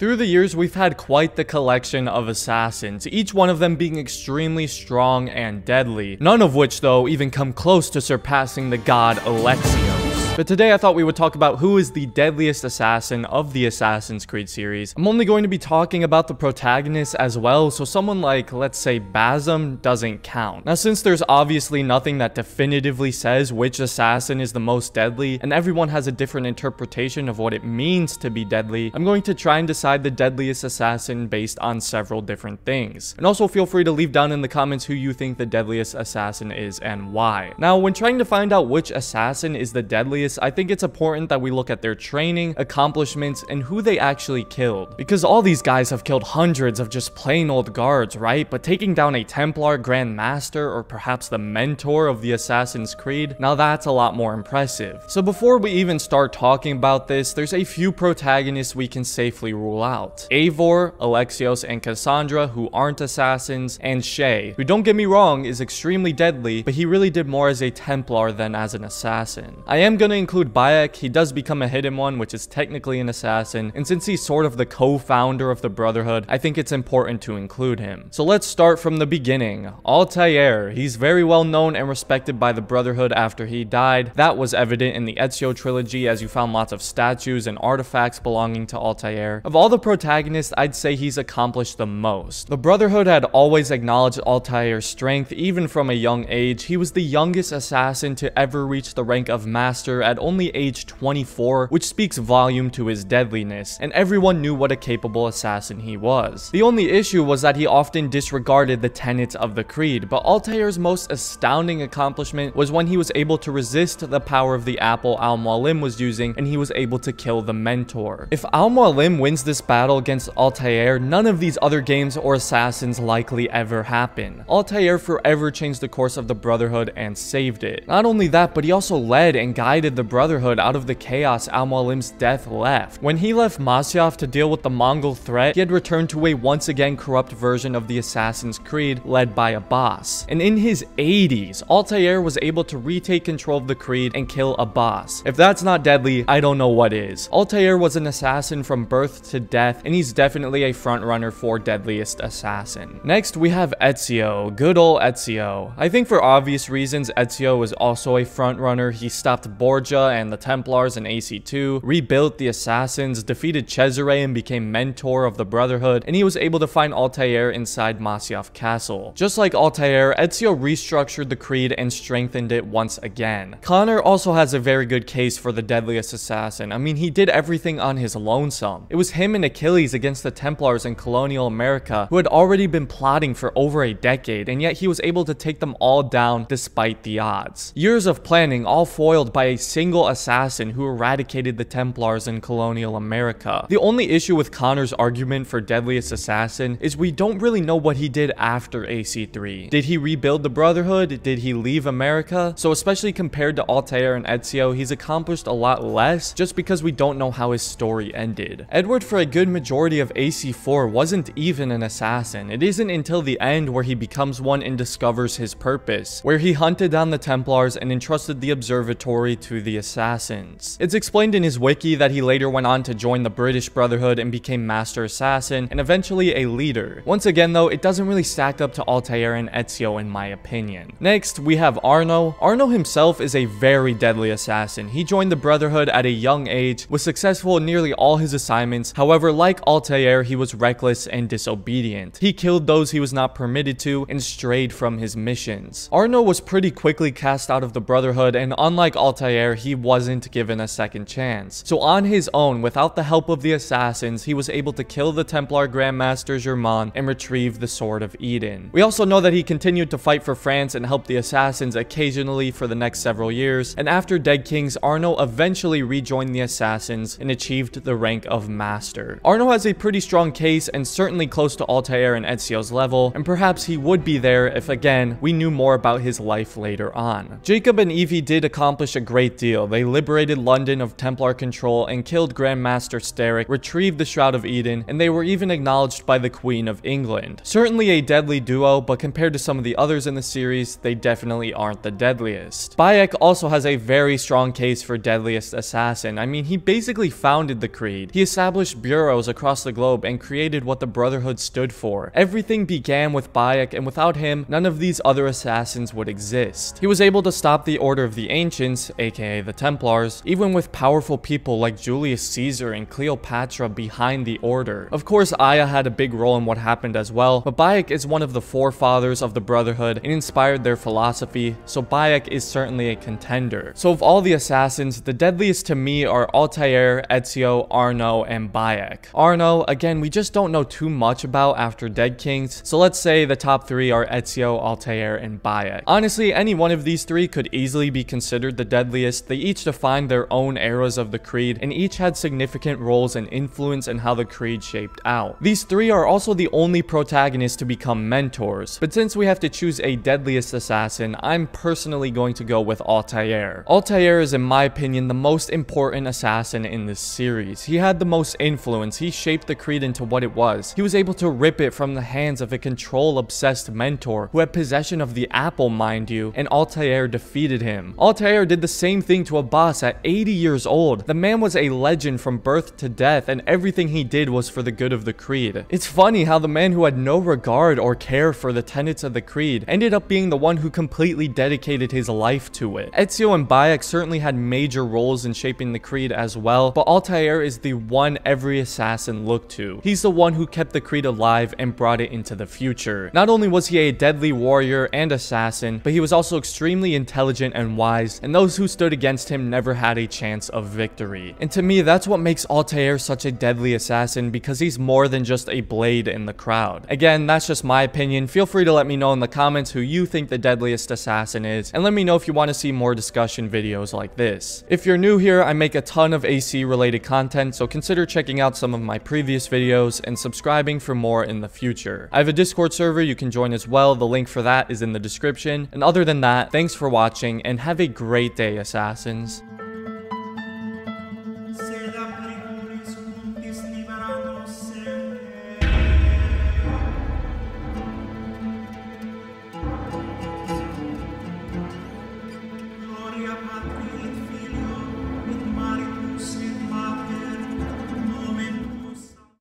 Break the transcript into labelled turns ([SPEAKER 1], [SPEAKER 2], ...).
[SPEAKER 1] Through the years, we've had quite the collection of assassins, each one of them being extremely strong and deadly, none of which, though, even come close to surpassing the god Alexia. But today I thought we would talk about who is the deadliest assassin of the Assassin's Creed series. I'm only going to be talking about the protagonist as well, so someone like, let's say, Basm doesn't count. Now since there's obviously nothing that definitively says which assassin is the most deadly, and everyone has a different interpretation of what it means to be deadly, I'm going to try and decide the deadliest assassin based on several different things. And also feel free to leave down in the comments who you think the deadliest assassin is and why. Now when trying to find out which assassin is the deadliest obvious, I think it's important that we look at their training, accomplishments, and who they actually killed. Because all these guys have killed hundreds of just plain old guards, right? But taking down a Templar Grand Master or perhaps the mentor of the Assassin's Creed, now that's a lot more impressive. So before we even start talking about this, there's a few protagonists we can safely rule out. Eivor, Alexios, and Cassandra who aren't assassins, and Shay, who don't get me wrong, is extremely deadly, but he really did more as a Templar than as an assassin. I am gonna to include Bayek, he does become a hidden one, which is technically an assassin, and since he's sort of the co-founder of the Brotherhood, I think it's important to include him. So let's start from the beginning. Altair, he's very well known and respected by the Brotherhood after he died. That was evident in the Ezio trilogy as you found lots of statues and artifacts belonging to Altair. Of all the protagonists, I'd say he's accomplished the most. The Brotherhood had always acknowledged Altair's strength, even from a young age. He was the youngest assassin to ever reach the rank of master at only age 24, which speaks volume to his deadliness, and everyone knew what a capable assassin he was. The only issue was that he often disregarded the tenets of the creed, but Altair's most astounding accomplishment was when he was able to resist the power of the apple Al-Mualim was using and he was able to kill the mentor. If Al-Mualim wins this battle against Altair, none of these other games or assassins likely ever happen. Altair forever changed the course of the Brotherhood and saved it. Not only that, but he also led and guided separated the Brotherhood out of the chaos Al-Mualim's death left. When he left Masyaf to deal with the Mongol threat, he had returned to a once again corrupt version of the Assassin's Creed led by Abbas. And in his 80s, Altair was able to retake control of the Creed and kill Abbas. If that's not deadly, I don't know what is. Altair was an assassin from birth to death, and he's definitely a frontrunner for Deadliest Assassin. Next, we have Ezio. Good old Ezio. I think for obvious reasons, Ezio was also a frontrunner. He stopped Borg and the Templars in AC2, rebuilt the Assassins, defeated Cesare and became mentor of the Brotherhood, and he was able to find Altair inside Masyaf Castle. Just like Altair, Ezio restructured the creed and strengthened it once again. Connor also has a very good case for the deadliest assassin. I mean, he did everything on his lonesome. It was him and Achilles against the Templars in colonial America who had already been plotting for over a decade, and yet he was able to take them all down despite the odds. Years of planning all foiled by a single assassin who eradicated the Templars in colonial America. The only issue with Connor's argument for Deadliest Assassin is we don't really know what he did after AC3. Did he rebuild the Brotherhood? Did he leave America? So especially compared to Altair and Ezio, he's accomplished a lot less just because we don't know how his story ended. Edward for a good majority of AC4 wasn't even an assassin. It isn't until the end where he becomes one and discovers his purpose, where he hunted down the Templars and entrusted the observatory to the assassins. It's explained in his wiki that he later went on to join the British Brotherhood and became master assassin and eventually a leader. Once again though, it doesn't really stack up to Altair and Ezio in my opinion. Next, we have Arno. Arno himself is a very deadly assassin. He joined the Brotherhood at a young age, was successful in nearly all his assignments, however like Altair he was reckless and disobedient. He killed those he was not permitted to and strayed from his missions. Arno was pretty quickly cast out of the Brotherhood and unlike Altair, where he wasn't given a second chance. So on his own, without the help of the assassins, he was able to kill the Templar Grandmaster Germain and retrieve the Sword of Eden. We also know that he continued to fight for France and help the assassins occasionally for the next several years, and after Dead Kings, Arno eventually rejoined the assassins and achieved the rank of Master. Arno has a pretty strong case and certainly close to Altair and Ezio's level, and perhaps he would be there if again, we knew more about his life later on. Jacob and Evie did accomplish a great deal. They liberated London of Templar control and killed Grand Master Steric, retrieved the Shroud of Eden, and they were even acknowledged by the Queen of England. Certainly a deadly duo, but compared to some of the others in the series, they definitely aren't the deadliest. Bayek also has a very strong case for deadliest assassin. I mean, he basically founded the creed. He established bureaus across the globe and created what the Brotherhood stood for. Everything began with Bayek, and without him, none of these other assassins would exist. He was able to stop the Order of the Ancients, aka aka the Templars, even with powerful people like Julius Caesar and Cleopatra behind the order. Of course, Aya had a big role in what happened as well, but Bayek is one of the forefathers of the Brotherhood and inspired their philosophy, so Bayek is certainly a contender. So of all the assassins, the deadliest to me are Altair, Ezio, Arno, and Bayek. Arno, again, we just don't know too much about after Dead Kings, so let's say the top three are Ezio, Altair, and Bayek. Honestly, any one of these three could easily be considered the deadliest they each defined their own eras of the Creed, and each had significant roles and influence in how the Creed shaped out. These three are also the only protagonists to become mentors, but since we have to choose a deadliest assassin, I'm personally going to go with Altair. Altair is in my opinion the most important assassin in this series. He had the most influence, he shaped the Creed into what it was. He was able to rip it from the hands of a control-obsessed mentor who had possession of the apple, mind you, and Altair defeated him. Altair did the same thing to boss at 80 years old. The man was a legend from birth to death and everything he did was for the good of the creed. It's funny how the man who had no regard or care for the tenets of the creed ended up being the one who completely dedicated his life to it. Ezio and Bayek certainly had major roles in shaping the creed as well, but Altair is the one every assassin looked to. He's the one who kept the creed alive and brought it into the future. Not only was he a deadly warrior and assassin, but he was also extremely intelligent and wise, and those who stood against him never had a chance of victory. And to me, that's what makes Altair such a deadly assassin because he's more than just a blade in the crowd. Again, that's just my opinion. Feel free to let me know in the comments who you think the deadliest assassin is, and let me know if you want to see more discussion videos like this. If you're new here, I make a ton of AC related content, so consider checking out some of my previous videos and subscribing for more in the future. I have a Discord server you can join as well, the link for that is in the description. And other than that, thanks for watching and have a great day, assassin assassins